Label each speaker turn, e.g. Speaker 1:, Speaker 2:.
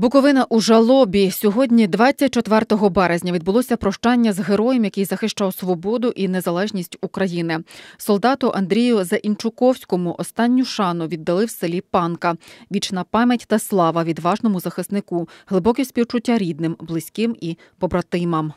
Speaker 1: Буковина у жалобі сьогодні, 24 березня, відбулося прощання з героєм, який захищав свободу і незалежність України. Солдату Андрію Заінчуковському останню шану віддали в селі Панка. Вічна пам'ять та слава відважному захиснику, глибокі співчуття рідним, близьким і побратимам.